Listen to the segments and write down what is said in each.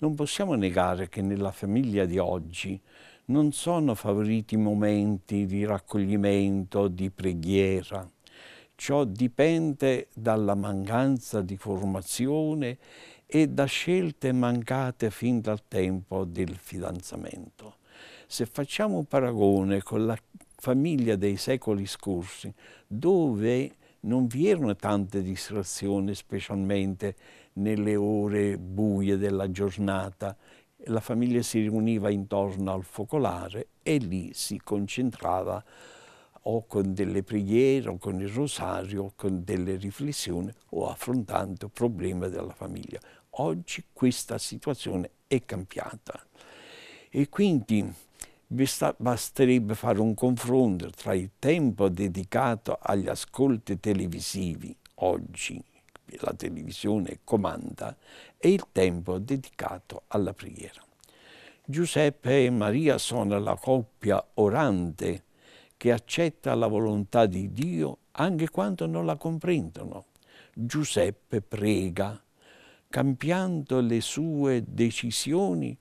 non possiamo negare che nella famiglia di oggi non sono favoriti momenti di raccoglimento, di preghiera. Ciò dipende dalla mancanza di formazione e da scelte mancate fin dal tempo del fidanzamento. Se facciamo un paragone con la famiglia dei secoli scorsi, dove non vi erano tante distrazioni, specialmente nelle ore buie della giornata. La famiglia si riuniva intorno al focolare e lì si concentrava o con delle preghiere o con il rosario, o con delle riflessioni o affrontando problemi della famiglia. Oggi questa situazione è cambiata e quindi basterebbe fare un confronto tra il tempo dedicato agli ascolti televisivi oggi, la televisione comanda, e il tempo dedicato alla preghiera. Giuseppe e Maria sono la coppia orante che accetta la volontà di Dio anche quando non la comprendono. Giuseppe prega, cambiando le sue decisioni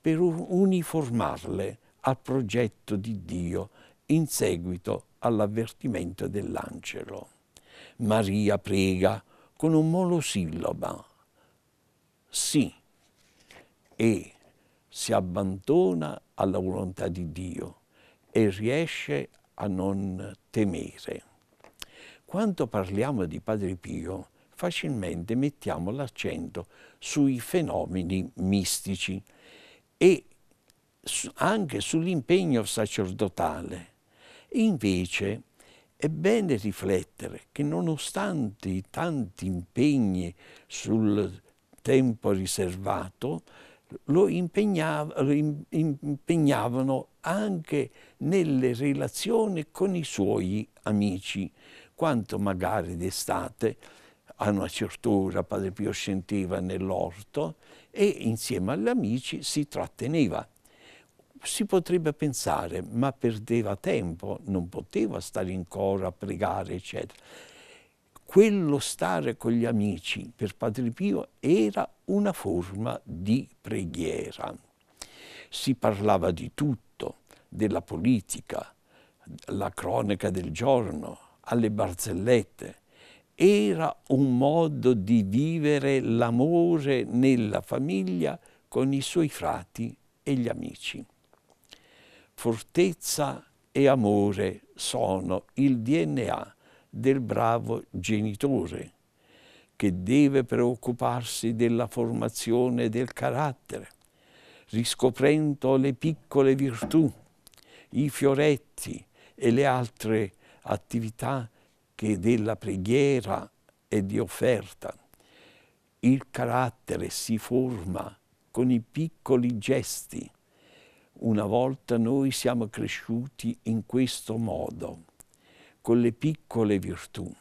per uniformarle al progetto di Dio in seguito all'avvertimento dell'angelo. Maria prega con un monosillaba, sì, e si abbandona alla volontà di Dio e riesce a non temere. Quando parliamo di Padre Pio, facilmente mettiamo l'accento sui fenomeni mistici e anche sull'impegno sacerdotale. Invece è bene riflettere che nonostante i tanti impegni sul tempo riservato, lo, impegnavano anche nelle relazioni con i suoi amici, quanto magari d'estate a una certa ora Padre Pio scendeva nell'orto e insieme agli amici si tratteneva si potrebbe pensare, ma perdeva tempo, non poteva stare in coro a pregare, eccetera. Quello stare con gli amici per Padre Pio era una forma di preghiera. Si parlava di tutto, della politica, la cronaca del giorno, alle barzellette. Era un modo di vivere l'amore nella famiglia con i suoi frati e gli amici. Fortezza e amore sono il DNA del bravo genitore che deve preoccuparsi della formazione del carattere, riscoprendo le piccole virtù, i fioretti e le altre attività che della preghiera e di offerta. Il carattere si forma con i piccoli gesti, una volta noi siamo cresciuti in questo modo, con le piccole virtù.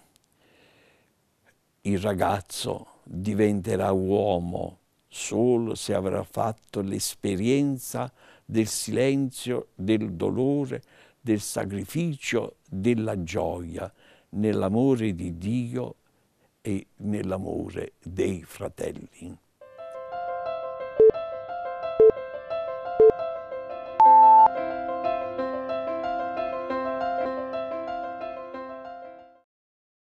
Il ragazzo diventerà uomo solo se avrà fatto l'esperienza del silenzio, del dolore, del sacrificio, della gioia nell'amore di Dio e nell'amore dei fratelli.